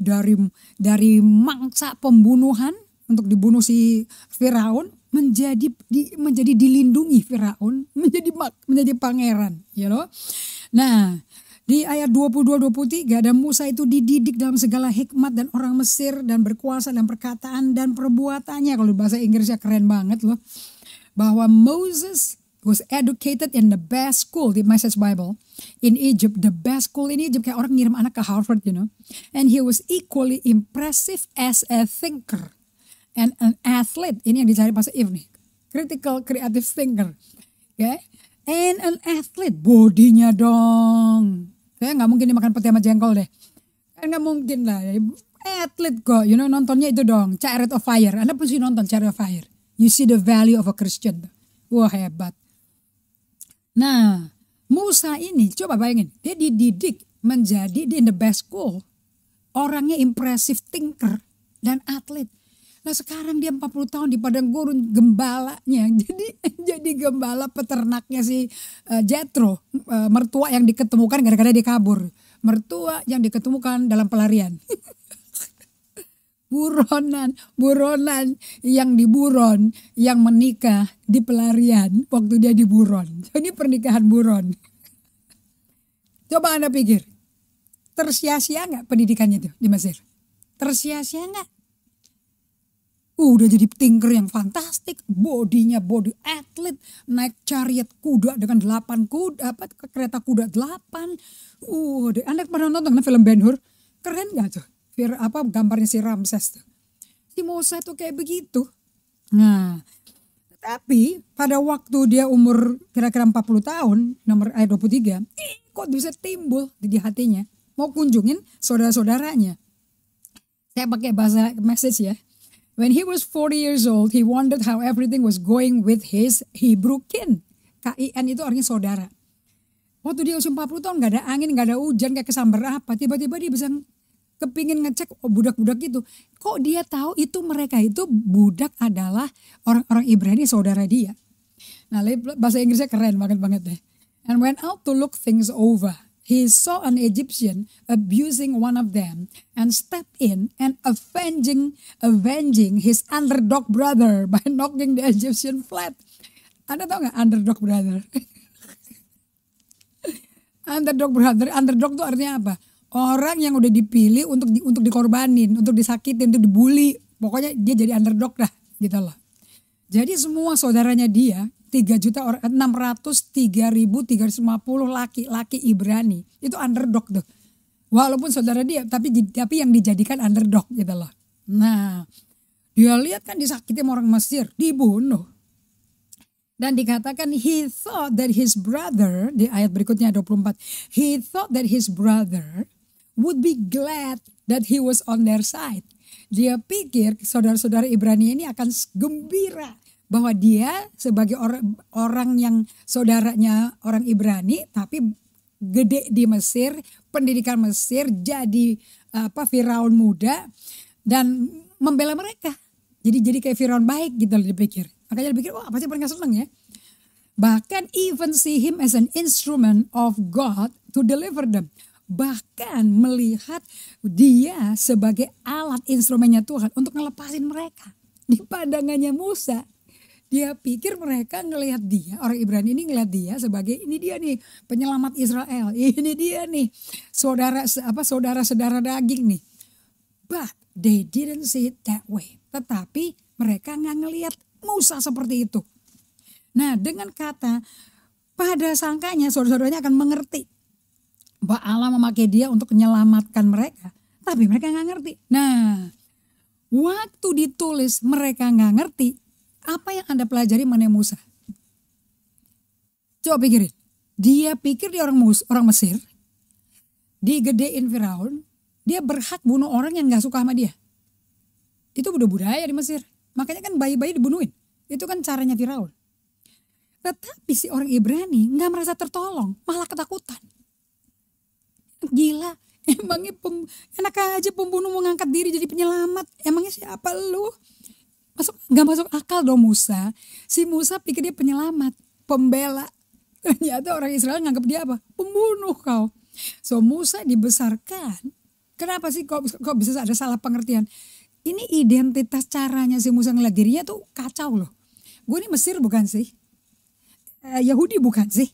dari dari mangsa pembunuhan untuk dibunuh si Firaun menjadi di, menjadi dilindungi Firaun menjadi menjadi pangeran, ya you know? Nah, di ayat 22-23 dan Musa itu dididik dalam segala hikmat dan orang Mesir dan berkuasa dan perkataan dan perbuatannya. Kalau bahasa Inggrisnya keren banget loh. Bahwa Moses was educated in the best school the Message Bible in Egypt. The best school in Egypt kayak orang ngirim anak ke Harvard you know. And he was equally impressive as a thinker and an athlete. Ini yang dicari pas if nih. Critical creative thinker. Okay? And an athlete, bodinya dong saya eh, nggak mungkin dimakan peti sama jengkol deh. Kan nggak mungkin lah. Ya, atlet kok, you know nontonnya itu dong, Chariot of Fire. Anda pun sih nonton Chariot of Fire. You see the value of a Christian. Wah hebat. Nah, Musa ini coba bayangin, dia dididik menjadi di the best school. Orangnya impressive thinker dan atlet. Nah sekarang dia 40 tahun di padang gurun gembalanya. Jadi jadi gembala peternaknya si uh, Jetro, uh, mertua yang diketemukan gara-gara dia kabur. Mertua yang diketemukan dalam pelarian. buronan, buronan yang diburon, yang menikah di pelarian waktu dia diburon. ini pernikahan buron. Coba Anda pikir, tersia-sia nggak pendidikannya itu di Mesir? Tersia-sia nggak? udah jadi tinker yang fantastik, bodinya body atlet, naik chariot kuda dengan delapan kuda, apa kereta kuda delapan. Uh, deh. Anda pernah nonton kan film Ben Hur? Keren gak tuh? Fir, apa gambarnya si Ramses tuh? Si Musa tuh kayak begitu. Nah, tapi pada waktu dia umur kira-kira 40 tahun, nomor ayat 23, eh, kok bisa timbul di hatinya? Mau kunjungin saudara-saudaranya. Saya pakai bahasa message ya When he was 40 years old, he wondered how everything was going with his Hebrew kin. K i n itu orangnya saudara. Waktu dia usia 40 tahun gak ada angin, gak ada hujan, kayak kesambar apa. Tiba-tiba dia bisa kepingin ngecek oh, budak-budak itu. Kok dia tahu itu mereka itu budak adalah orang-orang Ibrani saudara dia. Nah bahasa Inggrisnya keren banget-banget deh. And went out to look things over he saw an Egyptian abusing one of them and stepped in and avenging avenging his underdog brother by knocking the Egyptian flat. Anda tahu nggak underdog brother? underdog brother, underdog itu artinya apa? Orang yang udah dipilih untuk di, untuk dikorbanin, untuk disakitin, untuk dibully. Pokoknya dia jadi underdog dah gitu loh. Jadi semua saudaranya dia 3 juta orang 603.350 eh, laki-laki Ibrani. Itu underdog tuh. Walaupun saudara dia tapi tapi yang dijadikan underdog gitu loh. Nah, dia lihat kan disakiti orang Mesir, dibunuh. Dan dikatakan he thought that his brother di ayat berikutnya 24. He thought that his brother would be glad that he was on their side. Dia pikir saudara-saudara Ibrani ini akan gembira bahwa dia sebagai orang orang yang saudaranya orang Ibrani tapi gede di Mesir, pendidikan Mesir jadi apa Firaun muda dan membela mereka. Jadi jadi kayak Firaun baik gitu loh dipikir. Makanya dipikir wah pasti mereka seneng ya. Bahkan even see him as an instrument of God to deliver them. Bahkan melihat dia sebagai alat instrumennya Tuhan untuk ngelepasin mereka. Di pandangannya Musa, dia pikir mereka ngelihat dia orang Ibrani ini ngelihat dia sebagai ini dia nih penyelamat Israel ini dia nih saudara apa saudara saudara daging nih but they didn't see it that way tetapi mereka nggak ngelihat Musa seperti itu nah dengan kata pada sangkanya saudara-saudaranya akan mengerti bahwa Allah memakai dia untuk menyelamatkan mereka tapi mereka nggak ngerti nah waktu ditulis mereka nggak ngerti apa yang Anda pelajari mengenai Musa? Coba pikirin. Dia pikir dia orang Mus, orang Mesir. Digedein Firaun, dia berhak bunuh orang yang gak suka sama dia. Itu udah budaya di Mesir. Makanya kan bayi-bayi dibunuhin. Itu kan caranya Firaun. Tetapi si orang Ibrani gak merasa tertolong, malah ketakutan. Gila, emangnya pem, enak aja pembunuh mau ngangkat diri jadi penyelamat. Emangnya siapa lu? masuk nggak masuk akal dong Musa si Musa pikir dia penyelamat pembela ternyata orang Israel nganggap dia apa pembunuh kau so Musa dibesarkan kenapa sih kok kok bisa ada salah pengertian ini identitas caranya si Musa ngeliat dirinya tuh kacau loh gue ini Mesir bukan sih eh, Yahudi bukan sih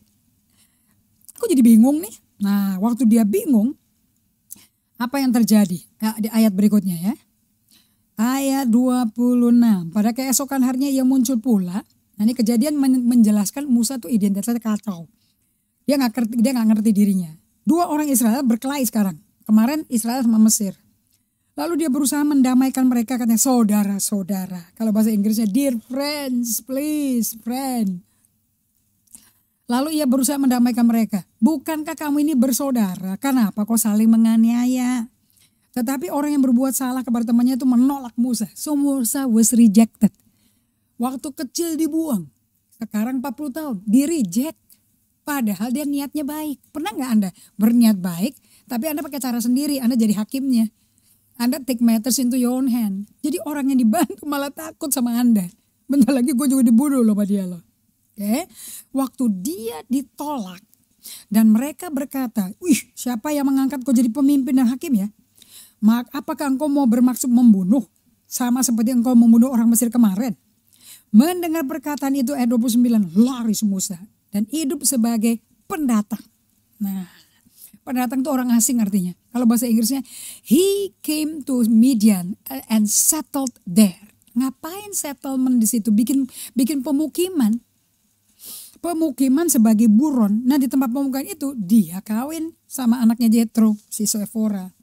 aku jadi bingung nih nah waktu dia bingung apa yang terjadi nah, di ayat berikutnya ya ayat 26. Pada keesokan harinya ia muncul pula. Nah ini kejadian menjelaskan Musa itu identitasnya kacau. Dia nggak ngerti, dia nggak ngerti dirinya. Dua orang Israel berkelahi sekarang. Kemarin Israel sama Mesir. Lalu dia berusaha mendamaikan mereka katanya saudara-saudara. Kalau bahasa Inggrisnya dear friends, please friend. Lalu ia berusaha mendamaikan mereka. Bukankah kamu ini bersaudara? Kenapa kau saling menganiaya? Tetapi orang yang berbuat salah kepada temannya itu menolak Musa. So Musa was rejected. Waktu kecil dibuang. Sekarang 40 tahun. Di reject. Padahal dia niatnya baik. Pernah nggak Anda berniat baik. Tapi Anda pakai cara sendiri. Anda jadi hakimnya. Anda take matters into your own hand. Jadi orang yang dibantu malah takut sama Anda. Bentar lagi gue juga dibunuh loh sama dia loh. Oke. Okay? Waktu dia ditolak. Dan mereka berkata, wih siapa yang mengangkat kau jadi pemimpin dan hakim ya? Mak, apakah engkau mau bermaksud membunuh? Sama seperti engkau membunuh orang Mesir kemarin. Mendengar perkataan itu ayat 29, lari Musa dan hidup sebagai pendatang. Nah, pendatang itu orang asing artinya. Kalau bahasa Inggrisnya, he came to Midian and settled there. Ngapain settlement di situ? Bikin bikin pemukiman. Pemukiman sebagai buron. Nah, di tempat pemukiman itu dia kawin sama anaknya Jetro, si Sephora.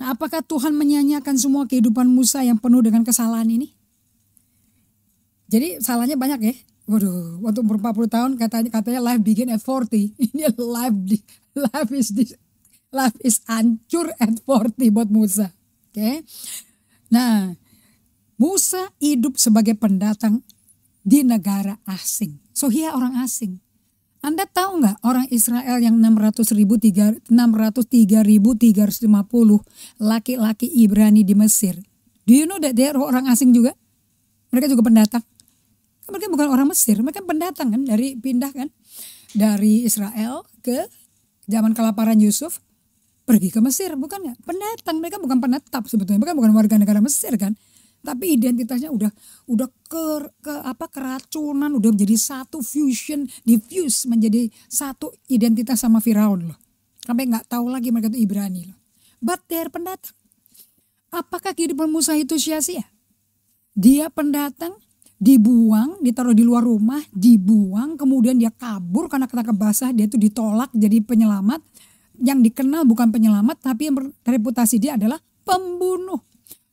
Nah, apakah Tuhan menyanyiakan semua kehidupan Musa yang penuh dengan kesalahan ini? Jadi salahnya banyak ya. Waduh, waktu umur puluh tahun katanya katanya life begin at 40. Ini life di, life is this, life is hancur at 40 buat Musa. Oke. Okay? Nah, Musa hidup sebagai pendatang di negara asing. So dia orang asing. Anda tahu nggak orang Israel yang 603.350 laki-laki Ibrani di Mesir? Do you know that they are orang asing juga? Mereka juga pendatang. Mereka bukan orang Mesir, mereka pendatang kan dari pindah kan dari Israel ke zaman kelaparan Yusuf pergi ke Mesir bukan nggak? pendatang mereka bukan penetap sebetulnya mereka bukan warga negara Mesir kan tapi identitasnya udah udah ke, ke apa keracunan udah menjadi satu fusion diffuse menjadi satu identitas sama Firaun loh sampai nggak tahu lagi mereka itu Ibrani loh but their pendatang apakah kehidupan Musa itu sia-sia dia pendatang dibuang, ditaruh di luar rumah, dibuang, kemudian dia kabur karena kata basah, dia itu ditolak jadi penyelamat. Yang dikenal bukan penyelamat, tapi yang reputasi dia adalah pembunuh.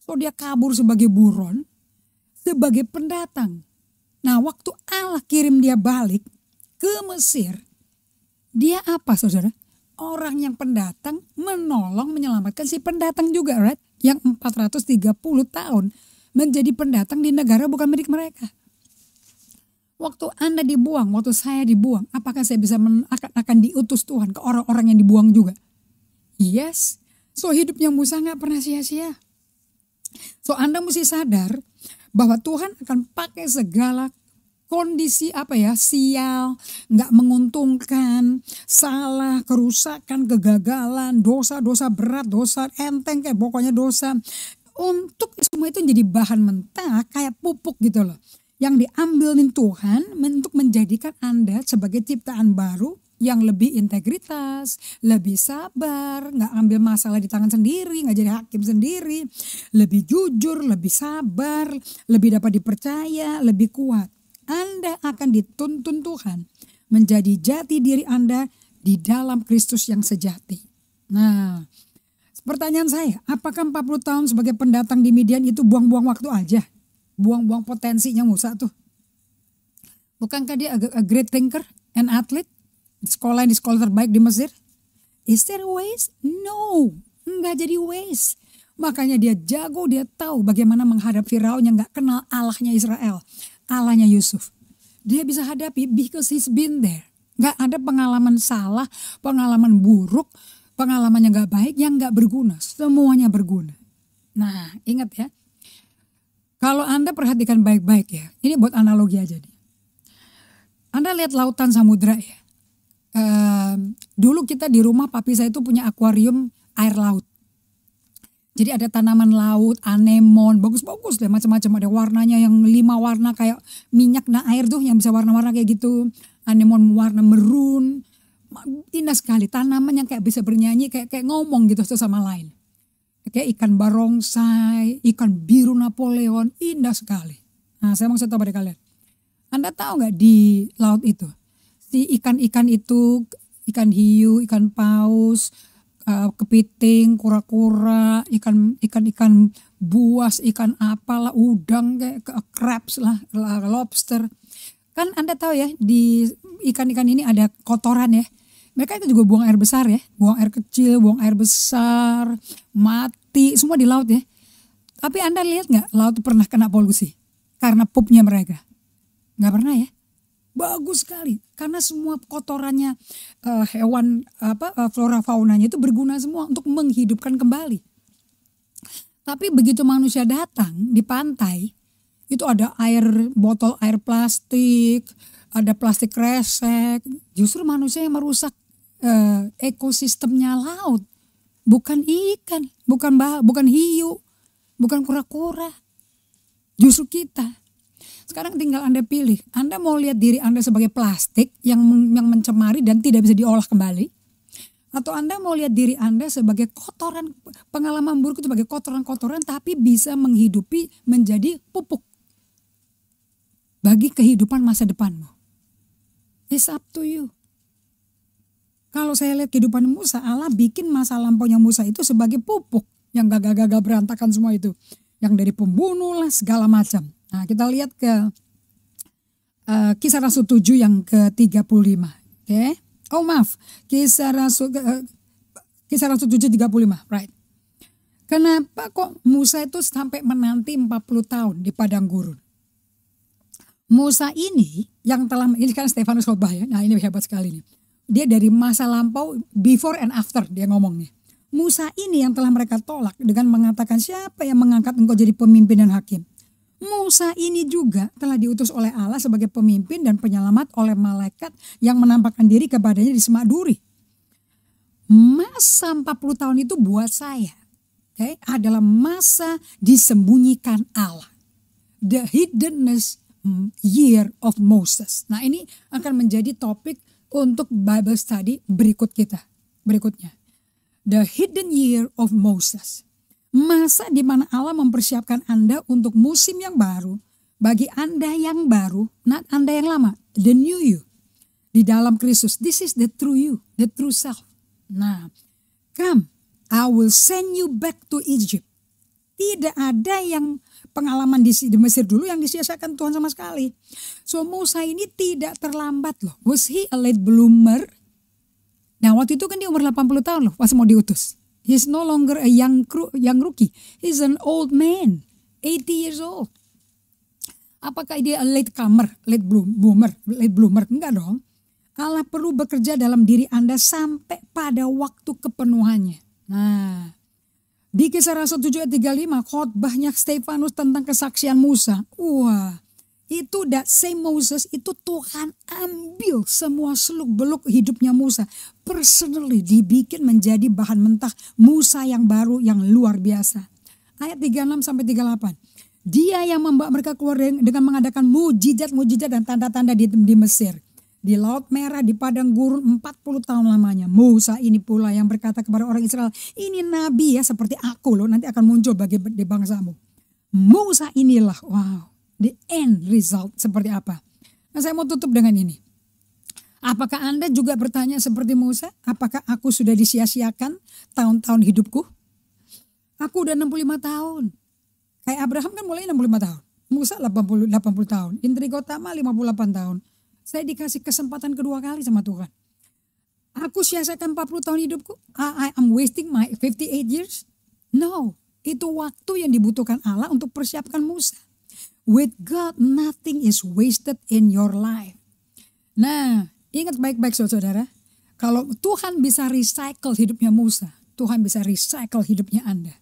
So dia kabur sebagai buron, sebagai pendatang. Nah waktu Allah kirim dia balik ke Mesir, dia apa saudara? Orang yang pendatang menolong menyelamatkan si pendatang juga right? Yang 430 tahun menjadi pendatang di negara bukan milik mereka. Waktu Anda dibuang, waktu saya dibuang, apakah saya bisa men, akan, akan diutus Tuhan ke orang-orang yang dibuang juga? Yes. So hidupnya Musa nggak pernah sia-sia. So Anda mesti sadar bahwa Tuhan akan pakai segala kondisi apa ya sial, nggak menguntungkan, salah, kerusakan, kegagalan, dosa-dosa berat, dosa enteng kayak pokoknya dosa. Untuk semua itu jadi bahan mentah kayak pupuk gitu loh. Yang diambilin Tuhan untuk menjadikan Anda sebagai ciptaan baru yang lebih integritas, lebih sabar, nggak ambil masalah di tangan sendiri, nggak jadi hakim sendiri, lebih jujur, lebih sabar, lebih dapat dipercaya, lebih kuat. Anda akan dituntun Tuhan menjadi jati diri Anda di dalam Kristus yang sejati. Nah, pertanyaan saya, apakah 40 tahun sebagai pendatang di Midian itu buang-buang waktu aja? Buang-buang potensinya Musa tuh. Bukankah dia a great thinker, and athlete? sekolah di sekolah terbaik di Mesir is there a waste no nggak jadi waste makanya dia jago dia tahu bagaimana menghadap Firaun yang nggak kenal Allahnya Israel Allahnya Yusuf dia bisa hadapi because he's been there nggak ada pengalaman salah pengalaman buruk pengalaman yang nggak baik yang nggak berguna semuanya berguna nah ingat ya kalau Anda perhatikan baik-baik ya, ini buat analogi aja nih. Anda lihat lautan samudra ya dulu kita di rumah papi saya itu punya akuarium air laut. Jadi ada tanaman laut, anemon, bagus-bagus deh macam-macam. Ada warnanya yang lima warna kayak minyak na air tuh yang bisa warna-warna kayak gitu. Anemon warna merun. Indah sekali tanaman yang kayak bisa bernyanyi kayak kayak ngomong gitu satu sama lain. Kayak ikan barongsai, ikan biru Napoleon, indah sekali. Nah, saya mau cerita pada kalian. Anda tahu nggak di laut itu si ikan-ikan itu ikan hiu, ikan paus, eh, kepiting, kura-kura, ikan ikan-ikan buas, ikan apalah, udang kayak crabs lah, lobster. Kan Anda tahu ya di ikan-ikan ini ada kotoran ya mereka itu juga buang air besar ya, buang air kecil, buang air besar, mati, semua di laut ya. Tapi Anda lihat nggak laut pernah kena polusi karena pupnya mereka? Nggak pernah ya bagus sekali karena semua kotorannya uh, hewan apa uh, flora faunanya itu berguna semua untuk menghidupkan kembali. Tapi begitu manusia datang di pantai itu ada air botol air plastik, ada plastik resek, justru manusia yang merusak uh, ekosistemnya laut. Bukan ikan, bukan bah, bukan hiu, bukan kura-kura. Justru kita sekarang tinggal Anda pilih, Anda mau lihat diri Anda sebagai plastik yang yang mencemari dan tidak bisa diolah kembali atau Anda mau lihat diri Anda sebagai kotoran pengalaman buruk itu sebagai kotoran-kotoran tapi bisa menghidupi menjadi pupuk bagi kehidupan masa depanmu. It's up to you. Kalau saya lihat kehidupan Musa, Allah bikin masa lampaunya Musa itu sebagai pupuk yang gagal-gagal berantakan semua itu. Yang dari pembunuh lah segala macam. Nah, kita lihat ke uh, kisah Rasul 7 yang ke-35. Oke. Okay? Oh, maaf. Kisah Rasul uh, kisah Rasul 7 35, right. Kenapa kok Musa itu sampai menanti 40 tahun di padang gurun? Musa ini yang telah ini kan Stefanus khotbah ya. Nah, ini hebat sekali nih. Dia dari masa lampau before and after dia ngomongnya. Musa ini yang telah mereka tolak dengan mengatakan siapa yang mengangkat engkau jadi pemimpin dan hakim Musa ini juga telah diutus oleh Allah sebagai pemimpin dan penyelamat oleh malaikat yang menampakkan diri kepadanya di semak duri. Masa 40 tahun itu buat saya okay, adalah masa disembunyikan Allah. The hiddenness year of Moses. Nah ini akan menjadi topik untuk Bible study berikut kita. Berikutnya. The hidden year of Moses. Masa di mana Allah mempersiapkan Anda untuk musim yang baru, bagi Anda yang baru, not Anda yang lama, the new you. Di dalam Kristus, this is the true you, the true self. Nah, come, I will send you back to Egypt. Tidak ada yang pengalaman di, Mesir dulu yang disiasakan Tuhan sama sekali. So Musa ini tidak terlambat loh. Was he a late bloomer? Nah waktu itu kan dia umur 80 tahun loh, pas mau diutus. He's no longer a young young rookie. He's an old man, 80 years old. Apakah dia late comer, late bloomer, late bloomer? Enggak dong. Allah perlu bekerja dalam diri Anda sampai pada waktu kepenuhannya. Nah, di kisah Rasul 7 ayat 35, khotbahnya Stefanus tentang kesaksian Musa. Wah, itu that same Moses itu Tuhan ambil semua seluk beluk hidupnya Musa personally dibikin menjadi bahan mentah Musa yang baru yang luar biasa ayat 36 sampai 38 dia yang membawa mereka keluar dengan mengadakan mujizat-mujizat dan tanda-tanda di, di Mesir di Laut Merah, di Padang Gurun 40 tahun lamanya. Musa ini pula yang berkata kepada orang Israel, ini nabi ya seperti aku loh nanti akan muncul bagi di bangsamu. Musa inilah, wow the end result seperti apa. Nah, saya mau tutup dengan ini. Apakah Anda juga bertanya seperti Musa? Apakah aku sudah disia-siakan tahun-tahun hidupku? Aku udah 65 tahun. Kayak Abraham kan mulai 65 tahun. Musa 80, 80 tahun. Indri Gotama 58 tahun. Saya dikasih kesempatan kedua kali sama Tuhan. Aku sia-siakan 40 tahun hidupku. I, ah, I am wasting my 58 years. No, itu waktu yang dibutuhkan Allah untuk persiapkan Musa. With God, nothing is wasted in your life. Nah, ingat baik-baik saudara Kalau Tuhan bisa recycle hidupnya Musa, Tuhan bisa recycle hidupnya Anda.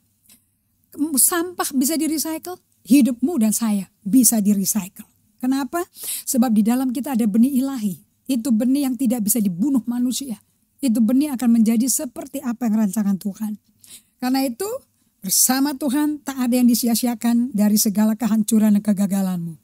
Sampah bisa di-recycle, hidupmu dan saya bisa di-recycle. Kenapa? Sebab di dalam kita ada benih ilahi. Itu benih yang tidak bisa dibunuh manusia. Itu benih akan menjadi seperti apa yang rancangan Tuhan. Karena itu Bersama Tuhan tak ada yang disia-siakan dari segala kehancuran dan kegagalanmu.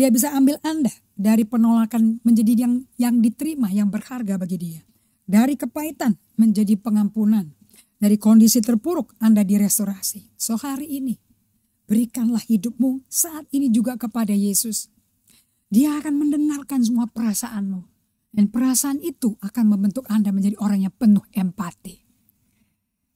Dia bisa ambil Anda dari penolakan menjadi yang yang diterima, yang berharga bagi dia. Dari kepahitan menjadi pengampunan. Dari kondisi terpuruk Anda direstorasi. So hari ini, berikanlah hidupmu saat ini juga kepada Yesus. Dia akan mendengarkan semua perasaanmu. Dan perasaan itu akan membentuk Anda menjadi orang yang penuh empati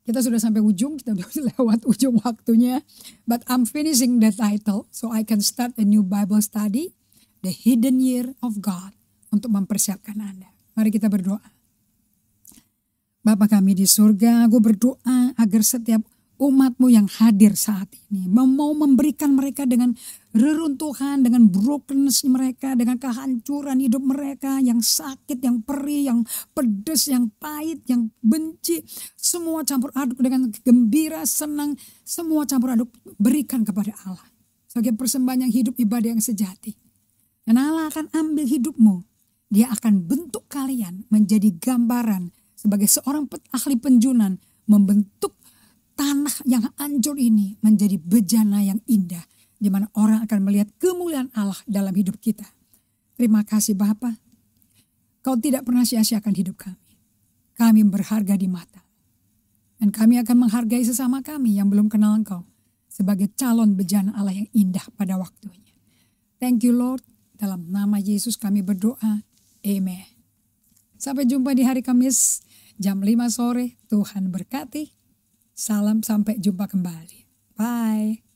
kita sudah sampai ujung, kita sudah lewat ujung waktunya. But I'm finishing the title, so I can start a new Bible study, The Hidden Year of God, untuk mempersiapkan Anda. Mari kita berdoa. Bapak kami di surga, aku berdoa agar setiap umatmu yang hadir saat ini. Mau memberikan mereka dengan reruntuhan, dengan brokenness mereka, dengan kehancuran hidup mereka yang sakit, yang perih, yang pedes, yang pahit, yang benci. Semua campur aduk dengan gembira, senang, semua campur aduk berikan kepada Allah. Sebagai persembahan yang hidup ibadah yang sejati. Dan Allah akan ambil hidupmu. Dia akan bentuk kalian menjadi gambaran sebagai seorang ahli penjunan membentuk tanah yang hancur ini menjadi bejana yang indah di mana orang akan melihat kemuliaan Allah dalam hidup kita. Terima kasih Bapa. Kau tidak pernah sia-siakan hidup kami. Kami berharga di mata. Dan kami akan menghargai sesama kami yang belum kenal engkau sebagai calon bejana Allah yang indah pada waktunya. Thank you Lord. Dalam nama Yesus kami berdoa. Amen. Sampai jumpa di hari Kamis jam 5 sore. Tuhan berkati. Salam sampai jumpa kembali. Bye.